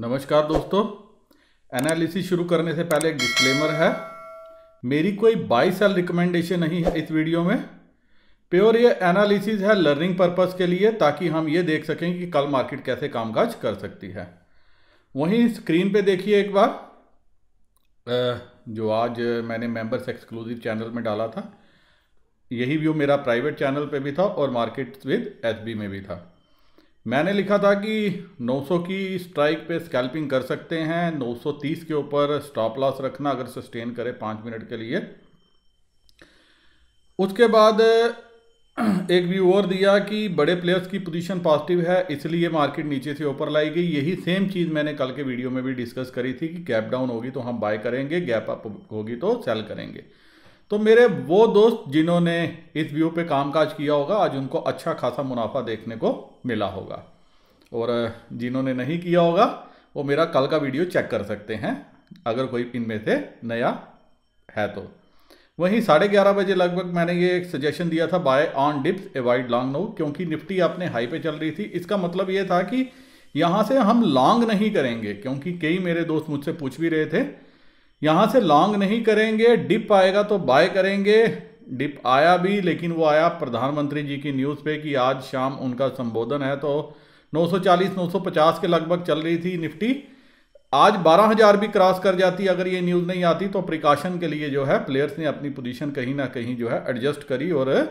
नमस्कार दोस्तों एनालिसिस शुरू करने से पहले एक डिस्क्लेमर है मेरी कोई बाई सेल रिकमेंडेशन नहीं है इस वीडियो में प्योर ये एनालिसिस है लर्निंग पर्पस के लिए ताकि हम ये देख सकें कि कल मार्केट कैसे कामकाज कर सकती है वहीं स्क्रीन पे देखिए एक बार जो आज मैंने मेंबर्स एक्सक्लूसिव चैनल में डाला था यही व्यू मेरा प्राइवेट चैनल पर भी था और मार्केट विद एसबी में भी था मैंने लिखा था कि 900 की स्ट्राइक पे स्कैल्पिंग कर सकते हैं 930 के ऊपर स्टॉप लॉस रखना अगर सस्टेन करे पाँच मिनट के लिए उसके बाद एक व्यू और दिया कि बड़े प्लेयर्स की पोजीशन पॉजिटिव है इसलिए मार्केट नीचे से ऊपर लाई गई यही सेम चीज़ मैंने कल के वीडियो में भी डिस्कस करी थी कि गैप डाउन होगी तो हम बाय करेंगे गैप अप होगी तो सेल करेंगे तो मेरे वो दोस्त जिन्होंने इस व्यू पे कामकाज किया होगा आज उनको अच्छा खासा मुनाफा देखने को मिला होगा और जिन्होंने नहीं किया होगा वो मेरा कल का वीडियो चेक कर सकते हैं अगर कोई इनमें से नया है तो वहीं साढ़े ग्यारह बजे लगभग मैंने ये एक सजेशन दिया था buy on dips avoid long no क्योंकि निफ्टी अपने हाई पे चल रही थी इसका मतलब ये था कि यहाँ से हम लॉन्ग नहीं करेंगे क्योंकि कई मेरे दोस्त मुझसे पूछ भी रहे थे यहाँ से लॉन्ग नहीं करेंगे डिप आएगा तो बाय करेंगे डिप आया भी लेकिन वो आया प्रधानमंत्री जी की न्यूज़ पे कि आज शाम उनका संबोधन है तो 940 950 के लगभग चल रही थी निफ्टी आज 12000 भी क्रॉस कर जाती अगर ये न्यूज़ नहीं आती तो प्रिकॉशन के लिए जो है प्लेयर्स ने अपनी पोजीशन कहीं ना कहीं जो है एडजस्ट करी और आ,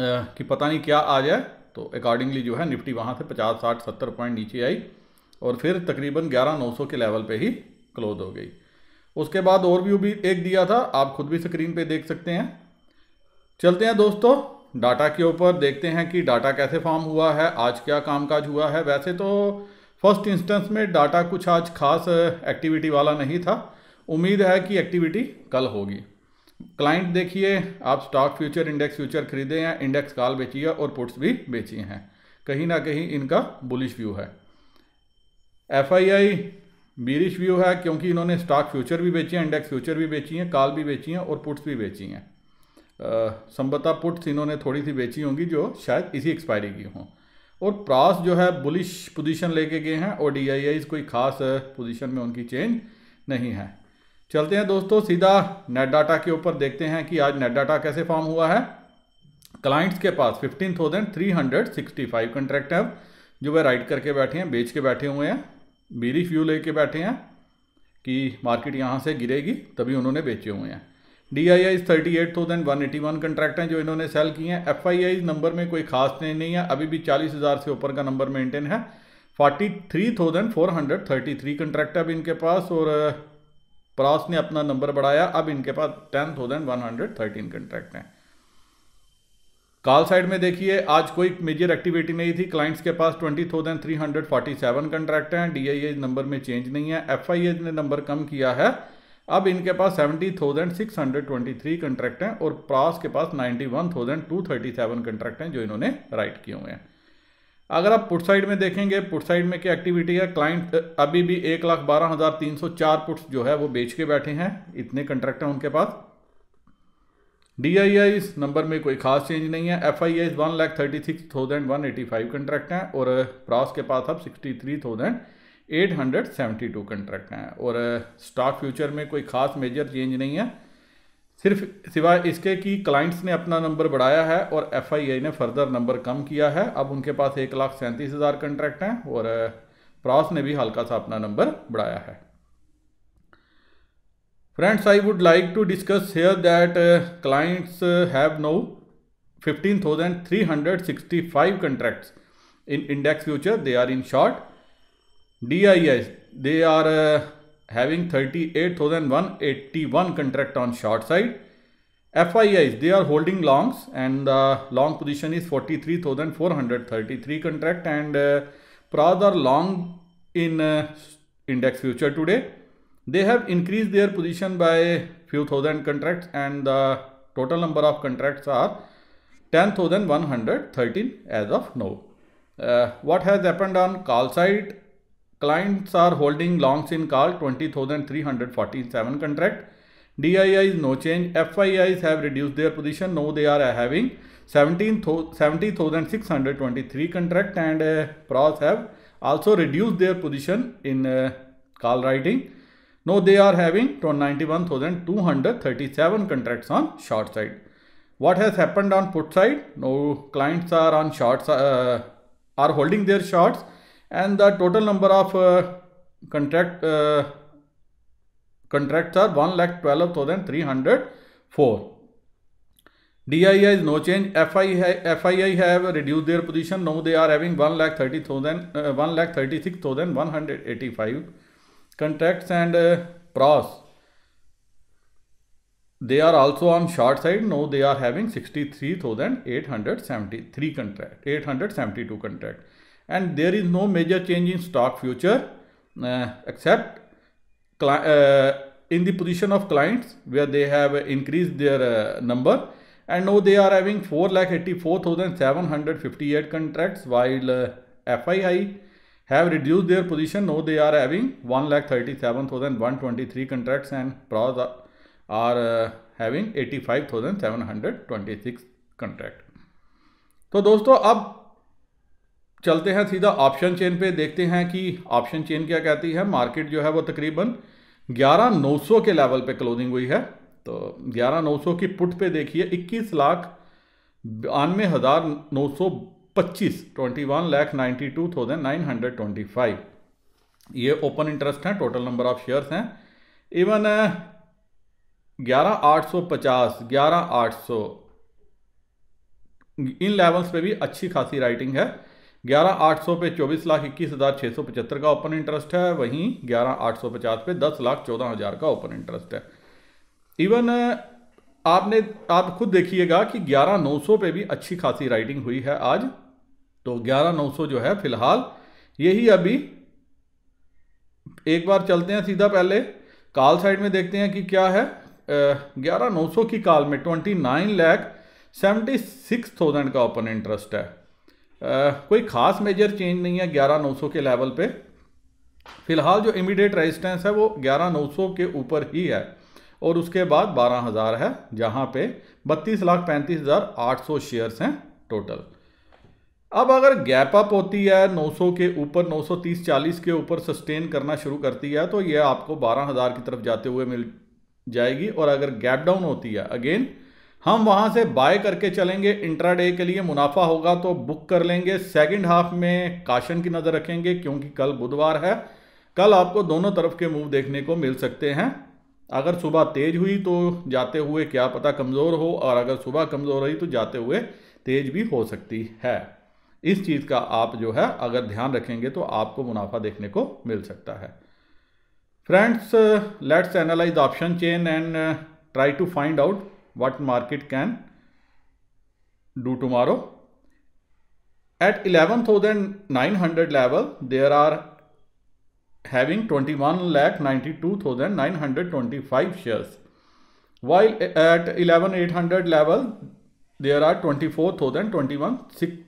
कि पता नहीं क्या आ जाए तो अकॉर्डिंगली जो है निफ्टी वहाँ से पचास साठ सत्तर पॉइंट नीचे आई और फिर तकरीबन ग्यारह नौ सौ के लेवल पर ही क्लोज हो गई उसके बाद व्यू भी एक दिया था आप खुद भी स्क्रीन पे देख सकते हैं चलते हैं दोस्तों डाटा के ऊपर देखते हैं कि डाटा कैसे फॉर्म हुआ है आज क्या कामकाज हुआ है वैसे तो फर्स्ट इंस्टेंस में डाटा कुछ आज खास एक्टिविटी uh, वाला नहीं था उम्मीद है कि एक्टिविटी कल होगी क्लाइंट देखिए आप स्टॉक फ्यूचर इंडेक्स फ्यूचर खरीदे हैं इंडेक्स कॉल बेची है और पुट्स भी बेची हैं कहीं ना कहीं इनका बुलिश व्यू है एफ बीरिश व्यू है क्योंकि इन्होंने स्टॉक फ्यूचर भी बेची हैं इंडेक्स फ्यूचर भी बेची हैं कॉल भी बेची हैं और पुट्स भी बेची हैं संभता पुट्स इन्होंने थोड़ी सी बेची होंगी जो शायद इसी एक्सपायरी की हों और प्रास जो है बुलिश पोजीशन लेके गए हैं और डी कोई ख़ास पोजीशन में उनकी चेंज नहीं है चलते हैं दोस्तों सीधा नेट डाटा के ऊपर देखते हैं कि आज नेट डाटा कैसे फॉर्म हुआ है क्लाइंट्स के पास fifteen thousand three hundred sixty five contract हैं जो वह राइट करके बैठे हैं बेच के बैठे हुए हैं मेरी व्यू लेके बैठे हैं कि मार्केट यहाँ से गिरेगी तभी उन्होंने बेचे हुए हैं D I Is thirty eight thousand one eighty one contract हैं जो इन्होंने सेल किए हैं एफ आई आई नंबर में कोई खास नहीं, नहीं है अभी भी चालीस हज़ार से ऊपर का नंबर मेंटेन है forty three thousand four hundred thirty three contract अब इनके पास और uh, प्रास ने अपना नंबर बढ़ाया अब इनके पास ten thousand one hundred thirteen contract हैं कॉल साइड में देखिए आज कोई मेजर एक्टिविटी नहीं थी क्लाइंट्स के पास twenty thousand three hundred forty seven contract हैं डीआईए नंबर में चेंज नहीं है एफआईए ने नंबर कम किया है अब इनके पास seventy thousand six hundred twenty three contract हैं और प्रास के पास ninety one thousand two thirty seven contract हैं जो इन्होंने राइट किए हुए हैं अगर आप पुट साइड में देखेंगे पुट साइड में क्या एक्टिविटी है क्लाइंट अभी भी एक लाख बारह हज़ार तीन सौ चार पुट्स जो है वो बेच के बैठे हैं इतने कंट्रैक्ट हैं उनके पास डी आई इस नंबर में कोई खास चेंज नहीं है F I Is one lakh thirty six thousand one eighty five contract हैं और प्रॉस uh, के पास अब sixty three thousand eight hundred seventy two contract हैं और स्टॉक uh, फ्यूचर में कोई खास मेजर चेंज नहीं है सिर्फ सिवाय इसके कि क्लाइंट्स ने अपना नंबर बढ़ाया है और एफ आई आई ने फर्दर नंबर कम किया है अब उनके पास एक लाख सैंतीस हज़ार कंट्रैक्ट हैं और प्रॉस uh, ने भी हल्का सा अपना नंबर बढ़ाया है Friends, I would like to discuss here that uh, clients uh, have now 15,365 contracts in index future. They are in short DIS. They are uh, having 38,181 contract on short side. FIIs, they are holding longs and the long position is 43,433 contract and uh, are long in uh, index future today they have increased their position by few thousand contracts and the total number of contracts are 10,113 as of now. Uh, what has happened on call side? Clients are holding longs in call 20,347 contract. DIIs no change. FIIs have reduced their position. Now they are having 70,623 contract and uh, pros have also reduced their position in uh, call writing now they are having 91,237 contracts on short side. What has happened on put side? Now clients are on shorts, uh, are holding their shorts and the total number of uh, contract uh, contracts are 1,12,304. DII is no change. FII, FII have reduced their position. Now they are having 1,36,185. Contacts and uh, pros. They are also on short side. Now they are having 63,873 contract, 872 contract. And there is no major change in stock future uh, except uh, in the position of clients where they have increased their uh, number and now they are having 4,84,758 contracts while uh, FII have reduced their position. Now they are having 1,37,123 contracts and pros are uh, having 85,726 contract. तो दोस्तों अब चलते हैं सीधा option chain पे देखते हैं कि ऑप्शन चेन क्या कहती है मार्केट जो है वो तकरीबन 11,900 के लेवल पे क्लोजिंग हुई है तो 11,900 की पुट पे देखिए इक्कीस लाख बानवे हज़ार नौ सौ पच्चीस twenty one lakh ninety two thousand nine hundred twenty five ये ओपन इंटरेस्ट हैं टोटल नंबर ऑफ शेयर्स हैं इवन uh, ग्यारह आठ सौ पचास ग्यारह आठ सौ इन लेवल्स पे भी अच्छी खासी राइटिंग है ग्यारह आठ सौ पे चौबीस लाख इक्कीस हज़ार छः सौ पचहत्तर का ओपन इंटरेस्ट है वहीं ग्यारह आठ सौ पचास पे दस लाख चौदह हज़ार का ओपन इंटरेस्ट है इवन uh, आपने आप खुद देखिएगा कि ग्यारह नौ सौ पे भी अच्छी खासी राइटिंग हुई है आज तो ग्यारह नौ सौ जो है फिलहाल यही अभी एक बार चलते हैं सीधा पहले कॉल साइड में देखते हैं कि क्या है ग्यारह नौ सौ की कॉल में twenty nine lakh seventy six thousand का ओपन इंटरेस्ट है आ, कोई खास मेजर चेंज नहीं है ग्यारह नौ सौ के लेवल पे फिलहाल जो इमीडिएट रेजिस्टेंस है वो ग्यारह नौ सौ के ऊपर ही है और उसके बाद बारह हज़ार है जहाँ पे बत्तीस लाख पैंतीस हज़ार आठ सौ शेयर्स हैं टोटल अब अगर गैप अप होती है 900 के ऊपर 930 40 के ऊपर सस्टेन करना शुरू करती है तो यह आपको 12000 की तरफ जाते हुए मिल जाएगी और अगर गैप डाउन होती है अगेन हम वहां से बाय करके चलेंगे इंट्राडे के लिए मुनाफा होगा तो बुक कर लेंगे सेकंड हाफ में काशन की नज़र रखेंगे क्योंकि कल बुधवार है कल आपको दोनों तरफ के मूव देखने को मिल सकते हैं अगर सुबह तेज हुई तो जाते हुए क्या पता कमज़ोर हो और अगर सुबह कमज़ोर रही तो जाते हुए तेज भी हो सकती है इस चीज़ का आप जो है अगर ध्यान रखेंगे तो आपको मुनाफा देखने को मिल सकता है friends let's analyse option chain and try to find out what market can do tomorrow at eleven thousand nine hundred level there are having twenty one lakh ninety two thousand nine hundred twenty five shares while at eleven eight hundred level there are twenty four thousand twenty one six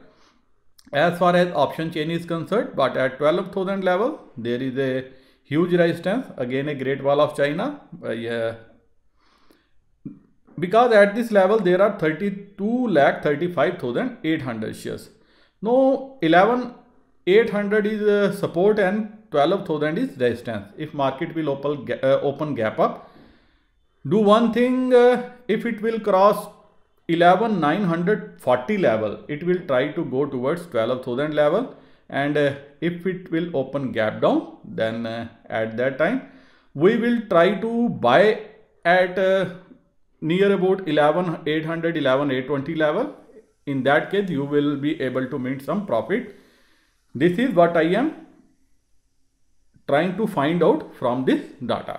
as far as option chain is concerned but at 12000 level there is a huge resistance again a great wall of china uh, yeah. because at this level there are 32 lakh 35800 shares now 11,800 is uh, support and 12000 is resistance if market will open, uh, open gap up do one thing uh, if it will cross 11940 level it will try to go towards 12000 level and uh, if it will open gap down then uh, at that time we will try to buy at uh, near about 11 800 11 820 level in that case you will be able to make some profit this is what i am trying to find out from this data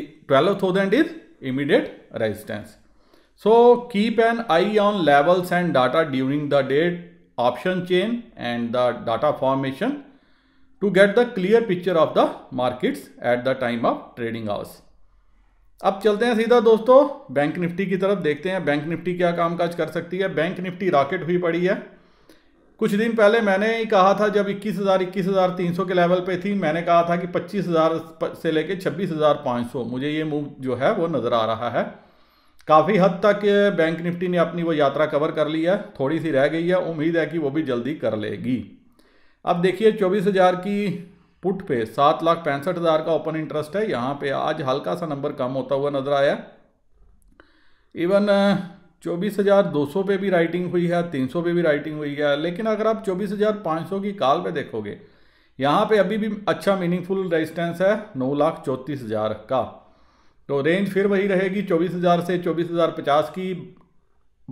12000 is immediate resistance So keep an eye on levels and data during the date option chain and the data formation to get the clear picture of the markets at the time of trading hours. अब चलते हैं सीधा दोस्तों bank Nifty की तरफ देखते हैं bank Nifty क्या कामकाज कर सकती है बैंक निफ्टी रॉकेट हुई पड़ी है कुछ दिन पहले मैंने ही कहा था जब 21,000 21,300 के लेवल पे थी मैंने कहा था कि 25,000 से लेके 26,500 मुझे ये मूव जो है वो नज़र आ रहा है काफ़ी हद तक बैंक निफ्टी ने अपनी वो यात्रा कवर कर ली है थोड़ी सी रह गई है उम्मीद है कि वो भी जल्दी कर लेगी अब देखिए चौबीस हज़ार की पुट पे सात लाख पैंसठ हज़ार का ओपन इंटरेस्ट है यहाँ पे आज हल्का सा नंबर कम होता हुआ नज़र आया इवन चौबीस हज़ार दो सौ पे भी राइटिंग हुई है तीन सौ पे भी राइटिंग हुई है लेकिन अगर आप चौबीस हज़ार पाँच सौ की कॉल पे देखोगे यहाँ पे अभी भी अच्छा मीनिंगफुल रेजिस्टेंस है नौ लाख चौंतीस हज़ार का तो रेंज फिर वही रहेगी 24,000 से 24,050 की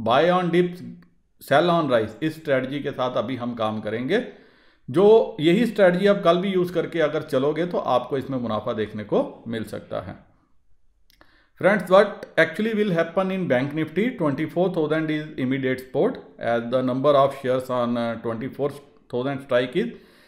buy on dips sell on rise इस स्ट्रेटजी के साथ अभी हम काम करेंगे जो यही स्ट्रेटजी आप कल भी यूज करके अगर चलोगे तो आपको इसमें मुनाफा देखने को मिल सकता है friends what actually will happen in bank Nifty twenty four thousand is immediate support as the number of shares on twenty four thousand strike is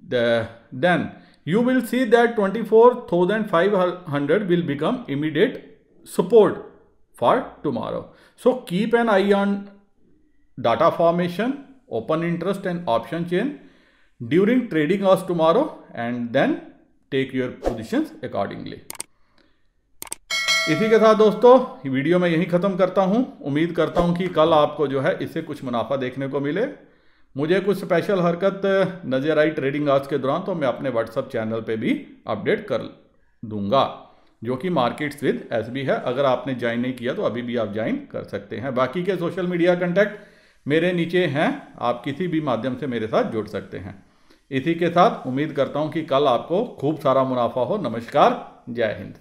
the, then you will see that 24,500 will become immediate support for tomorrow. So keep an eye on data formation, open interest and option chain during trading hours tomorrow and then take your positions accordingly इसी के साथ दोस्तों video में यहीं ख़त्म करता हूं उम्मीद करता हूं कि कल आपको जो है इससे कुछ मुनाफा देखने को मिले मुझे कुछ स्पेशल हरकत नज़र आई ट्रेडिंग आज के दौरान तो मैं अपने व्हाट्सअप चैनल पे भी अपडेट कर दूंगा जो कि मार्केट्स विद एस है अगर आपने ज्वाइन नहीं किया तो अभी भी आप ज्वाइन कर सकते हैं बाकी के सोशल मीडिया कंटेक्ट मेरे नीचे हैं आप किसी भी माध्यम से मेरे साथ जुड़ सकते हैं इसी के साथ उम्मीद करता हूँ कि कल आपको खूब सारा मुनाफा हो नमस्कार जय हिंद